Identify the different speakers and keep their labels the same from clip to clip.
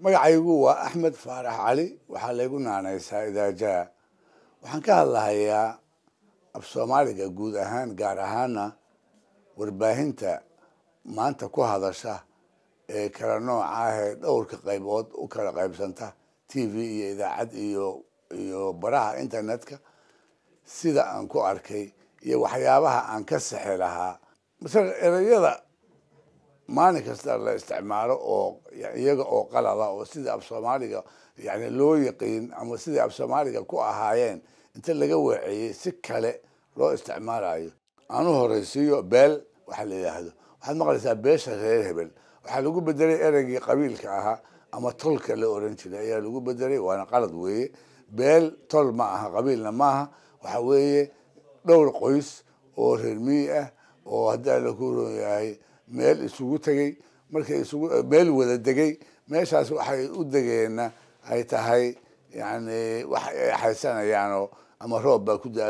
Speaker 1: magacaygu waa axmed faarax cali waxaa laygu naanaysaa idaajaa waxaan ka hadlahayaa af soomaaliga guud ahaan gaar ahaana warbaahinta maanta ku hadasha ee kala nooca ah dhowrka qaybood u kala qaybsanta t v iyo idaacad iyo iyo baraha internet ka sida aan ku arkay iyo waxyaabaha aan ka saxe lahaa masale ereyada maalin kasta la isticmaalo oo iyaga oo qalada oo sidii af soomaaliga yani loo yaqiin ama sidii af soomaaliga ku ahaayeen inta laga weeceeyey si kale loo isticmaalayo aanu horeysiiyo beel waxaa la yidhaahdo waxaad maqlaysaa beesha reer hebel waxaa lagu bedelay ereygii qabiilka ahaa ama tolka la oran jiray ayaa lagu bedelay waana qalad weeye beel tol ma aha qabiilna maaha waxa weeye dhowr qoys oo reer miyi ah oo haddaa la ku yahay meel isugu tegey markay isugu eh, meel wada degay meeshaas waxay u degeenna ay tahay yani wax ay eh, haysanayaanoo ama roob baa ku da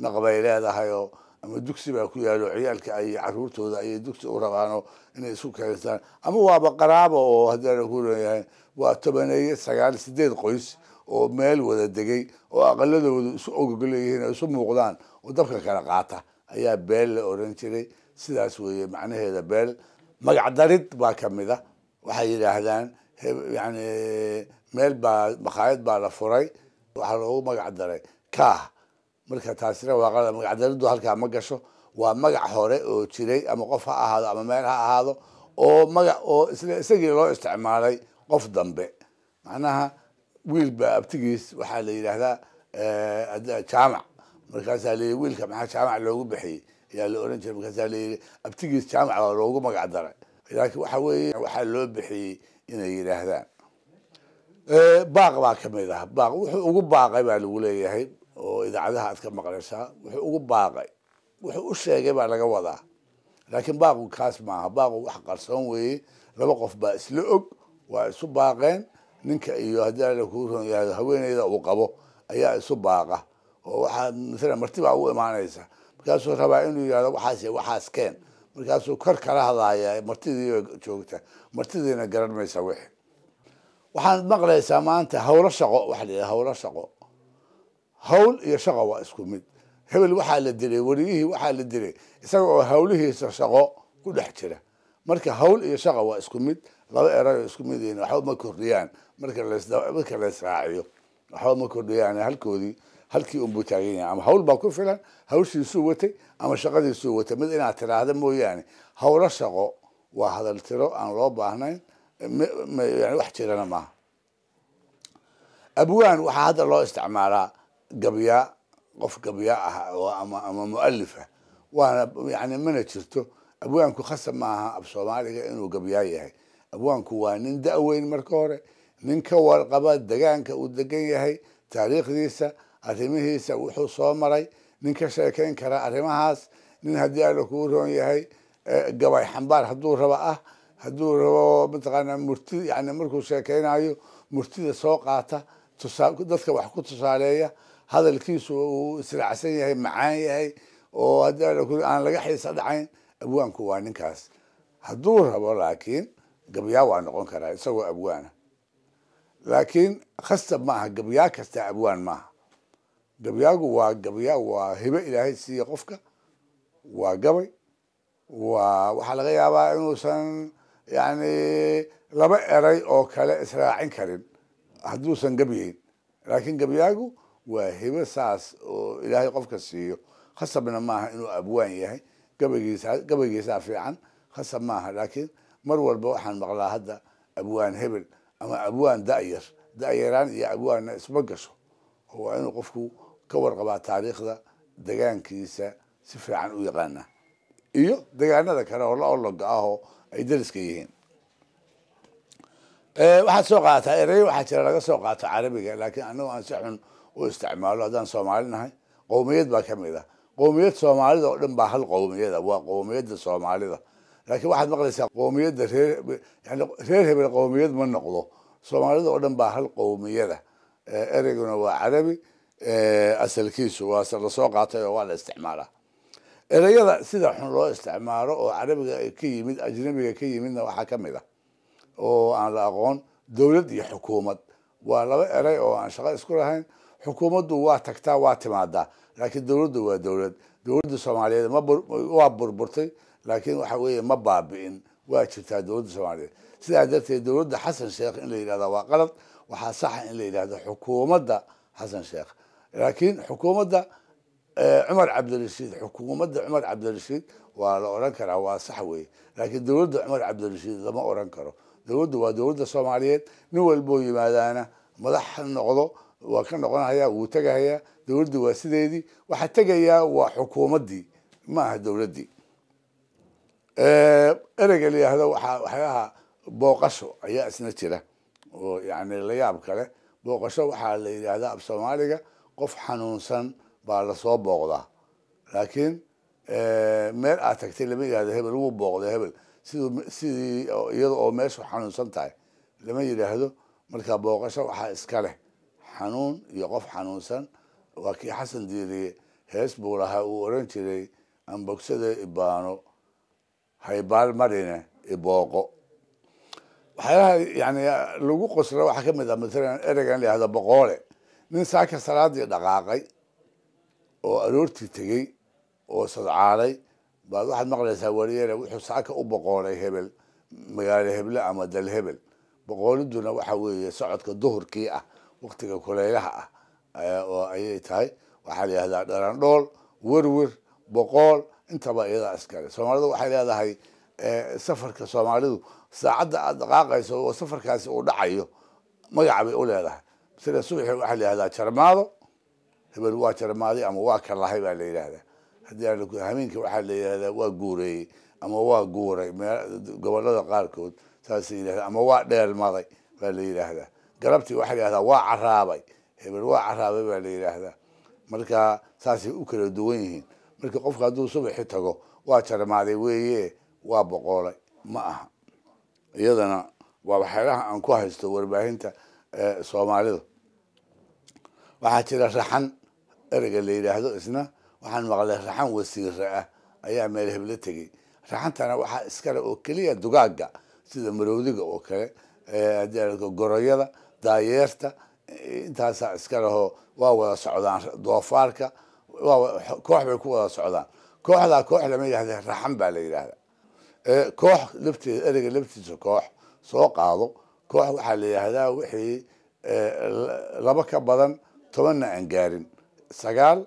Speaker 1: naqbay leedahay oo ama dugsi baa ku yaalo ciyaalka ay caruurtooda ayay dugsi u rabaano inay isu keenstaan ama waaba qaraabo oo haddana ku leeyahay waa tobaneeye sagaal sideed qoys oo meel wada degay oo aqaladoodu isu ogogol oo isu muuqdaan oo dabka kala qaata ayaa beel la oran jiray sidaas weeye macnaheeda beel magac darid baa ka mid a waxay yidhaahdaan yani meel baa makhaayad baa la furay waxaa loogu magac daray kaah marka taasina waa qalad magac dariddu halkaa ma gasho waa magac hore oo jiray ama qof ha ahaado ama meel ha ahaado oo magac oo isla isagii loo isticmaalay qof dambe macnaha wiil ba abtigiis waxaa la yidhaahdaa jaamac markaasaa la wiilka maxaa jaamac loogu bixiyey ayaa la oran jiray markaasaa layidhi abtigiis jaamac baa loogu magac daray laakiin waxa weeye waxaa loo bixiyey inay yidhaahdaan baaq baa ka mid ah baaq wuxuu ugu baaqay baa lagu leeyahay oo idaacadaha aad ka maqlaysaa wuxuu ugu baaqay wuxuu u sheegay baa laga wadaa laakiin baaqu kaas maaha baaqu wax qarsoon weeye laba qof baa isla og waa isu baaqeen ninka iyo haddii haweeneyda uu qabo ayaa isu baaqa oo waxaa matala marti baa u imaanaysa markaasuu rabaa inuu yihahdo waxaas waxaas keen markaasuu kor kala hadlaya martidii joogta martidiina garan maysa wixi waxaad maqlaysaa maanta hawlo shaqo waxa la yidhaha hawlo shaqo hawl iyo shaqo waa isku mid hebel waxaa la dilay wariyihii waxaa la dilay isaga oo hawlihiisa shaqo ku dhex jira marka hawl iyo shaqa waa isku mid laba erayo isku mid waxba ma kordhiyaan marka marka la waxba ma kordho yani halkoodii halkii unbuu taagan yahay ama hawl baa ku filan hawshiisuu watay ama shaqadiisuu watay mid inaad tiraahda mooyaane howlo shaqo waa hadal tiro aan loo baahnayn yani wax jirana maaha abwaan waxaa hadda loo isticmaalaa gabyaa qof gabyaa ah ama mualifah waana yani mana jirto abwaanku khasab maaha af soomaaliga inuu gabyaa yahay abwaanku waa nin da-weyn marka hore nin ka warqaba degaanka uu degan yahay taariikhdiisa arrimihiisa wuxuu soo maray nin ka sheekeyn kara arrimahaas nin haddii alla kuu roon yahay eh, gabay xambaar hadduu rabo ah hadduu rabo mataqaana murti yani markuu sheekeynayo murtida soo qaata dadka wax ku tusaaleeya hadalkiisu uu israacsan yahay macaan yahay oo haddii alla ku aan laga xiisa dhacayn abwaanku waa ninkaas hadduu rabo laakiin gabyaa waa noqon karaa isagoo abwaana laakiin khasab maaha gabyaa kasta abwaan maaha gabyaagu waa gabya waa hibo ilaahay siiya qofka waa gabay waa waxaa laga yaabaa inuusan yani laba eray oo kale israacin karin hadduusan gabyayn laakiin gabyaagu waa hibo saas oo ilaahay qofka siiyo khasabna maaha inuu abwaan yahay gabaygiisa gabaygiisaa fiican khasab maaha laakiin mar walba waxaan maqlaa hadda abwaan hebel ama abwaan dayar dayaraan iyo abwaanna isma gasho waa inuu qofku ka warqabaa taariikhda degaankiisa si fiican u yaqaana iyo degaanada kale oo la ologa ah ay dariska yihiin waxaad soo qaadataa erey waxaa jira laga soo qaato carabiga laakiin anagoo aan si xun u isticmaalo haddaan soomaali nahay qowmiyad baa kamid ah qowmiyad soomaalida oo dhan baa hal qowmiyada ah. waa qowmiyada soomaalida laakiin waxaad maqlaysaa qowmiyadda reeryn reer hebel qowmiyad ma noqdo soomaalida oo dhan baa hal qowmiyada eh, ereyguna waa carabi eh, asalkiisu waa lasoo qaatay oo waa la isticmaala ereyada sida xun loo isticmaalo oo carabiga ka yimid ajnabiga ka yimidna waxaa ka mid ah oo aan la aqoon dowlad iyo xukuumad waa laba erey oo aan shaqo isku lahayn xukuumaddu waa tagtaa waa timaadaa laakiin dowladdu waa dowlad dowladda soomaaliyeed waa burburtay laakiin waxa weeye ma baabi'in waa jirtaa dowladda soomaaliyeed sidaa darteed dowladda xasan sheekh in la yidhahda waa qalad waxaa saxa ah in la yidhahdo xukuumadda xasan sheekh laakiin xukuumadda eh, cumar cabdirashiid xukuumadda cumar cabdirashiid waa la oran karaa waa sax weeye laakiin dowladda cumar cabdirashiid lama oran karo dowladdu waa dowladda soomaaliyeed nin walboo yimaadaana madax noqdo waa ka noqonhayaa wuu tegahayaa dowladdu waa sideedii waxa tegayaa waa xukuumaddii maaha dowladdii ereyga layihahdo waxaa waxyaalaha booqasho ayaa isna jira oo yani la yaab kale booqasho waxaa la yidhahdaa af soomaaliga qof xanuunsan baa lasoo booqdaa laakiin meel aad tagtay lama yidhahdo hebel wuu booqday hebel siduu sidii iyada oo meeshu xanuunsan tahay lama yidhaahdo marka booqasho waxaa iska leh xanuun iyo qof xanuunsan waa kii xasan diiriye hees buu lahaa uu oran jiray anbogsada ibaano haybaal iyo booqo waxyaalaha yani lagu qosla waxaa kamid ah maalan ereygan la yihahdo boqoole nin saaka salaadii dhaqaaqay oo aroortii tegey oo sadcaalay baad waxaad maqlaysaa wariyere wuxuu saaka u boqoolay hebel magaalo heble ama dal hebel boqooliduna waxa weeye socodka duhurkii ah waktiga kuleylaha ah oo ayay tahay waxaa la yihahdaa dharandhool werwer boqool intaba iyada iskale soomaalidu waxay leedahay eh, safarka soomaalidu saacadda aad dhaqaaqayso oo safarkaasi uu dhacayo magaca bay u leedahay sida subaxi waxaa la yihahdaa jarmaado hebel waa jarmaaday ama waa kalahay baa la yidhahdaa haddii aa hameenka waxaa la yidhahdaa waa guureeyey ama waa guuray gobolada qaarkood saas yidhahda ama waa dheelmaday baa la yidhaahdaa galabtii waxaa la waa caraabay hebel waa caraabay baa la yidhaahdaa marka saasay u kala duwan yihiin markii qofka hadduu subaxi tago waa jarmaaday weeye waa boqoolay ma aha iyadana waa waxyaalaha aan ku haysto warbaahinta soomaalida waxaa jira raxan ereyga la yidhaahdo isna waxaan maqlay raxan wasiire ah ayaa meel hebla tegey raxantana waxaa iskale oo keliya dugaaga sida marowdiga oo kale goroyada daayeerta intaasaa iskalehoo waa wada socdaan doofaarka koox bay ku wada socdaan kooxdaa koox lama yidhahda raxan baa la yidhaahda koox lafteed ereyga laftiisa koox soo qaado koox waxaa la yidhaahdaa wixii laba ka badan tobanna aan gaarin sagaal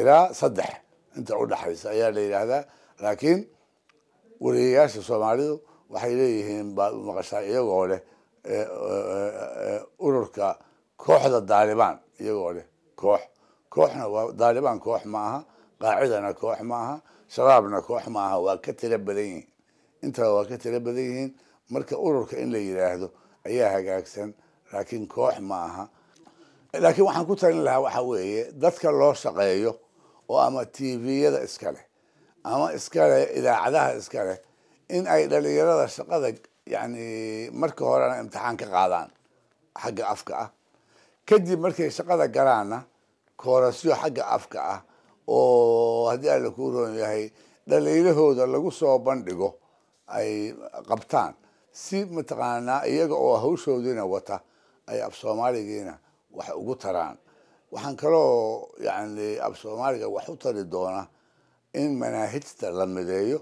Speaker 1: ilaa saddex inta u udhaxaysa ayaa la yidhaahdaa laakiin wareegayaasha soomaalidu waxay leeyihiin baad maqashaa iyagoo leh ururka kooxda daalibaan iyagoo leh koox kooxna waa daalibaan koox ma aha qaacidana koox ma aha shabaabna koox ma aha waa ka tira badan yihiin intaba waa ka tira badan yihiin marka ururka in la yidhaahdo ayaa hagaagsan laakiin koox ma aha laakiin waxaan ku talin lahaa waxa weeye dadka loo shaqeeyo oo ama tviyada iska leh ama iskaleh idaacadaha iska leh in ay dhalinyarada shaqada yani marka horena imtixaan ka qaadaan xagga afka ah kadib markay shaqada galaanna koorasyo xagga afka ah oo haddii alla kuu roon yahay dhaliilahooda lagu soo bandhigo ay qabtaan si mataqaanaa iyaga oo hawshoodiina wata ay af soomaaligiina wax ugu taraan waxaan kaloo yacni af soomaaliga wax u tari doona in manaahijta la mideeyo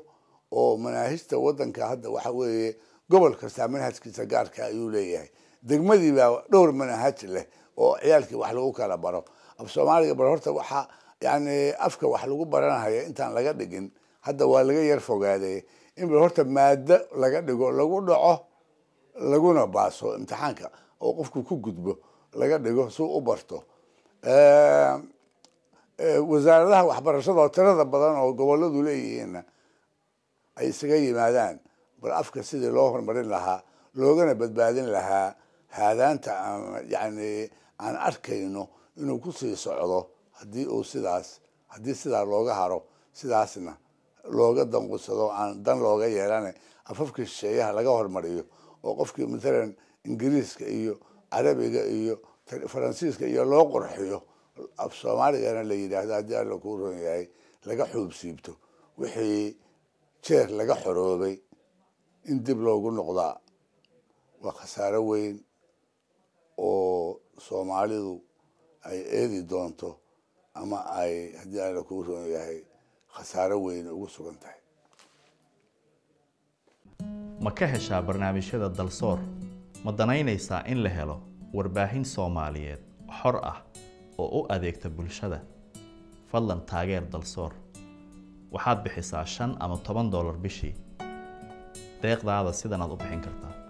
Speaker 1: oo manaahijta waddanka hadda waxa weeye gobol kastaa manhajkiisa gaarka ah ayuu leeyahay degmadii baa dhowr manahaj leh oo ciyaalkii wax lagu kala baro af soomaaliga bal horta waxaa yani afka wax lagu baranahaya intaan laga dhigin hadda waa laga yar fogaaday in bal horta maado laga dhigo lagu dhaco laguna baaso imtixaanka oo qofku ku gudbo laga dhigo suu u barto wasaaradaha waxbarashada tirada badan oo goboladu leeyihiinna ay isaga yimaadaan bal afka sidii loo horumarin lahaa loogana badbaadin lahaa haadaanta yani aan arkayno inuu kusii socdo hadii uu sidaas haddii sidaa looga haro sidaasna looga danqusado aan dan looga yeelan afafka shisheeyaha laga hormariyo oo qofkii matalan ingiriiska iyo carabiga iyo faransiiska iyo loo qurxiyo af soomaaligana la yidhaahdo haddii alla kuu ron yahay laga xuubsiibto wixii jeer laga xoroobay in dib loogu noqdaa waa khasaaro weyn oo soomaalidu ay eedi doonto ama ay haddii aana kugu roon yahay khasaaro weyne ugu sugan tahay ma ka heshaa barnaamijyada dalsoor ma danaynaysaa in la helo warbaahin soomaaliyeed xor ah oo u adeegta bulshada fadlan taageer dalsoor waxaad bixisaa shan ama toban doolar bishii deeqdaada sidanaad u bixin kartaa